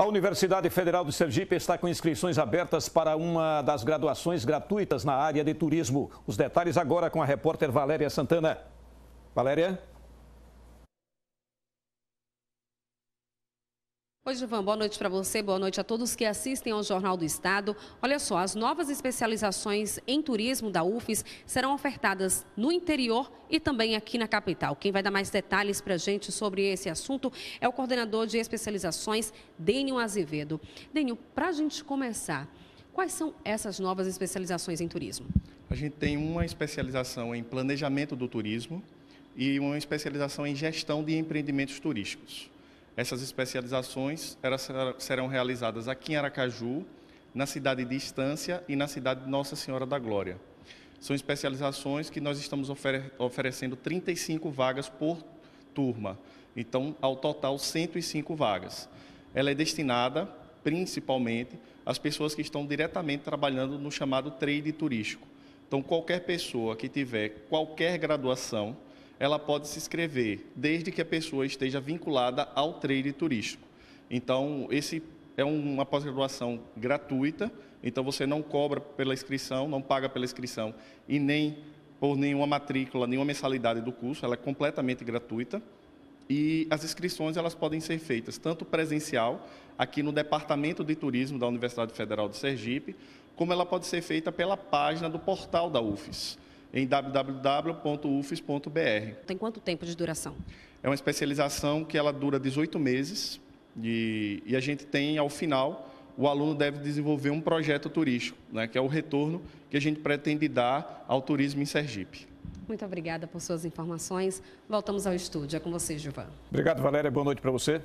A Universidade Federal de Sergipe está com inscrições abertas para uma das graduações gratuitas na área de turismo. Os detalhes agora com a repórter Valéria Santana. Valéria? Oi, Givan, boa noite para você, boa noite a todos que assistem ao Jornal do Estado. Olha só, as novas especializações em turismo da UFES serão ofertadas no interior e também aqui na capital. Quem vai dar mais detalhes para a gente sobre esse assunto é o coordenador de especializações, Denil Azevedo. Denil, para a gente começar, quais são essas novas especializações em turismo? A gente tem uma especialização em planejamento do turismo e uma especialização em gestão de empreendimentos turísticos. Essas especializações elas serão realizadas aqui em Aracaju, na cidade de Estância e na cidade de Nossa Senhora da Glória. São especializações que nós estamos ofere oferecendo 35 vagas por turma, então, ao total, 105 vagas. Ela é destinada principalmente às pessoas que estão diretamente trabalhando no chamado trade turístico. Então, qualquer pessoa que tiver qualquer graduação, ela pode se inscrever, desde que a pessoa esteja vinculada ao trade turístico. Então, esse é uma pós-graduação gratuita, então você não cobra pela inscrição, não paga pela inscrição e nem por nenhuma matrícula, nenhuma mensalidade do curso, ela é completamente gratuita. E as inscrições elas podem ser feitas tanto presencial, aqui no Departamento de Turismo da Universidade Federal de Sergipe, como ela pode ser feita pela página do portal da UFES em www.ufes.br. Tem quanto tempo de duração? É uma especialização que ela dura 18 meses e, e a gente tem, ao final, o aluno deve desenvolver um projeto turístico, né, que é o retorno que a gente pretende dar ao turismo em Sergipe. Muito obrigada por suas informações. Voltamos ao estúdio. É com você, Gilvan. Obrigado, Valéria. Boa noite para você.